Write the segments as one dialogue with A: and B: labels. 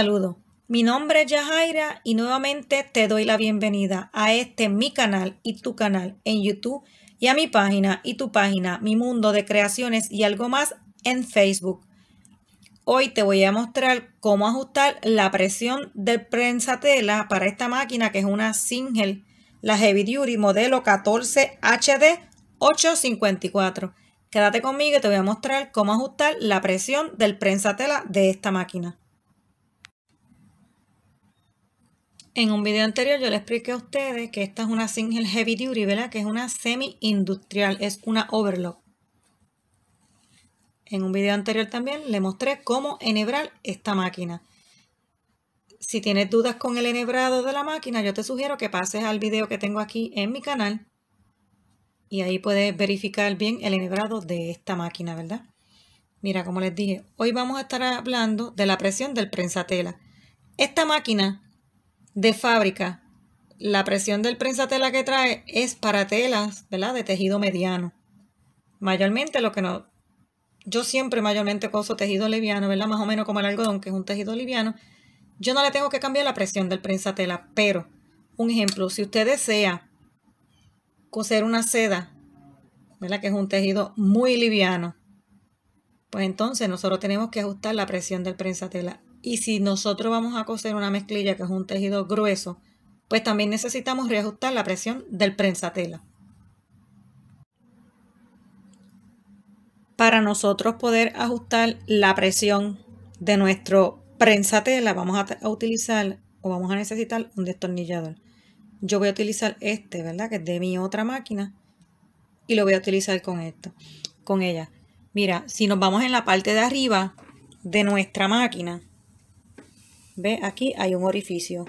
A: saludo. Mi nombre es Yajaira y nuevamente te doy la bienvenida a este mi canal y tu canal en YouTube y a mi página y tu página, mi mundo de creaciones y algo más en Facebook. Hoy te voy a mostrar cómo ajustar la presión del prensatela para esta máquina que es una single la Heavy Duty modelo 14 HD 854. Quédate conmigo y te voy a mostrar cómo ajustar la presión del prensatela de esta máquina. En un video anterior yo les expliqué a ustedes que esta es una single heavy duty, ¿verdad? Que es una semi-industrial, es una overlock. En un video anterior también le mostré cómo enhebrar esta máquina. Si tienes dudas con el enhebrado de la máquina, yo te sugiero que pases al video que tengo aquí en mi canal y ahí puedes verificar bien el enhebrado de esta máquina, ¿verdad? Mira, como les dije, hoy vamos a estar hablando de la presión del prensatela. Esta máquina de fábrica, la presión del prensatela que trae es para telas, ¿verdad? De tejido mediano. Mayormente lo que no... Yo siempre mayormente coso tejido liviano, ¿verdad? Más o menos como el algodón, que es un tejido liviano. Yo no le tengo que cambiar la presión del prensatela, pero, un ejemplo, si usted desea coser una seda, ¿verdad? Que es un tejido muy liviano, pues entonces nosotros tenemos que ajustar la presión del prensatela. Y si nosotros vamos a coser una mezclilla, que es un tejido grueso, pues también necesitamos reajustar la presión del prensatela. Para nosotros poder ajustar la presión de nuestro prensatela, vamos a utilizar o vamos a necesitar un destornillador. Yo voy a utilizar este, ¿verdad? Que es de mi otra máquina. Y lo voy a utilizar con esto, con ella. Mira, si nos vamos en la parte de arriba de nuestra máquina, ¿Ve? Aquí hay un orificio.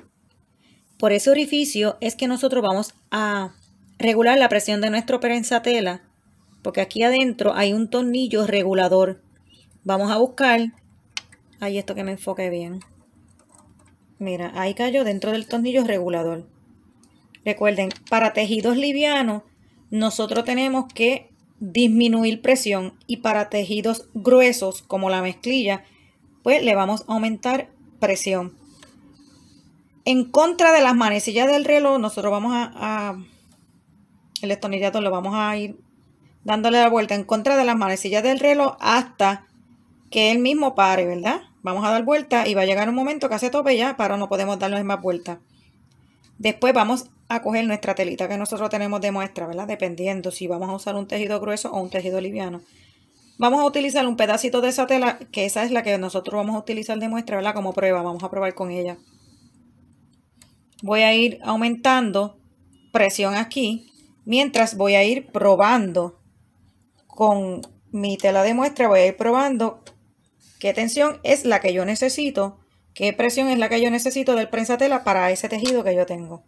A: Por ese orificio es que nosotros vamos a regular la presión de nuestro prensatela, porque aquí adentro hay un tornillo regulador. Vamos a buscar, ahí esto que me enfoque bien. Mira, ahí cayó dentro del tornillo regulador. Recuerden, para tejidos livianos, nosotros tenemos que disminuir presión y para tejidos gruesos como la mezclilla, pues le vamos a aumentar presión. En contra de las manecillas del reloj, nosotros vamos a, el estornillador lo vamos a ir dándole la vuelta en contra de las manecillas del reloj hasta que él mismo pare, ¿verdad? Vamos a dar vuelta y va a llegar un momento que hace tope ya, para no podemos darle más vuelta Después vamos a coger nuestra telita que nosotros tenemos de muestra, ¿verdad? Dependiendo si vamos a usar un tejido grueso o un tejido liviano. Vamos a utilizar un pedacito de esa tela, que esa es la que nosotros vamos a utilizar de muestra, ¿verdad? Como prueba, vamos a probar con ella. Voy a ir aumentando presión aquí, mientras voy a ir probando con mi tela de muestra, voy a ir probando qué tensión es la que yo necesito, qué presión es la que yo necesito del prensatela para ese tejido que yo tengo.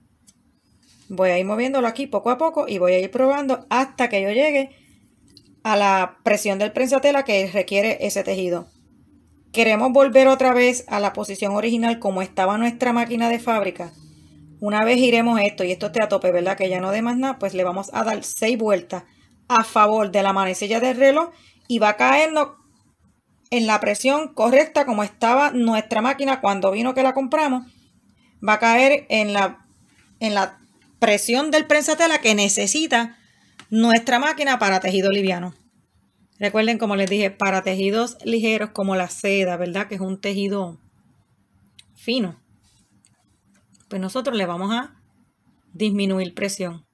A: Voy a ir moviéndolo aquí poco a poco y voy a ir probando hasta que yo llegue a la presión del prensatela que requiere ese tejido. Queremos volver otra vez a la posición original como estaba nuestra máquina de fábrica. Una vez giremos esto y esto esté a tope, ¿verdad? Que ya no de más nada, pues le vamos a dar seis vueltas a favor de la manecilla del reloj y va a en la presión correcta como estaba nuestra máquina cuando vino que la compramos. Va a caer en la, en la presión del prensatela que necesita nuestra máquina para tejido liviano. Recuerden, como les dije, para tejidos ligeros como la seda, ¿verdad? Que es un tejido fino. Pues nosotros le vamos a disminuir presión.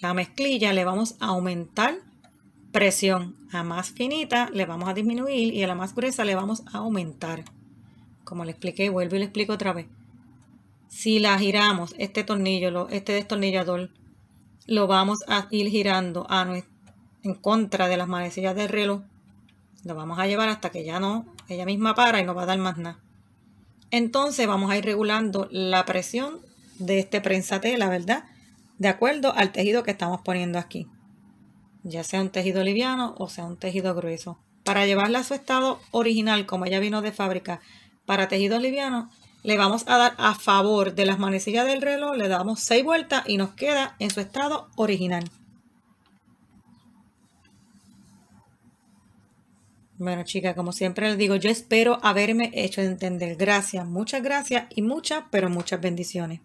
A: La mezclilla le vamos a aumentar presión. A más finita le vamos a disminuir y a la más gruesa le vamos a aumentar. Como le expliqué, vuelvo y le explico otra vez. Si la giramos, este tornillo, este destornillador, lo vamos a ir girando a en contra de las manecillas del reloj. Lo vamos a llevar hasta que ya no, ella misma para y no va a dar más nada. Entonces vamos a ir regulando la presión de este prensatela, ¿verdad? De acuerdo al tejido que estamos poniendo aquí. Ya sea un tejido liviano o sea un tejido grueso. Para llevarla a su estado original, como ella vino de fábrica, para tejidos liviano le vamos a dar a favor de las manecillas del reloj, le damos seis vueltas y nos queda en su estado original. Bueno, chicas, como siempre les digo, yo espero haberme hecho entender. Gracias, muchas gracias y muchas, pero muchas bendiciones.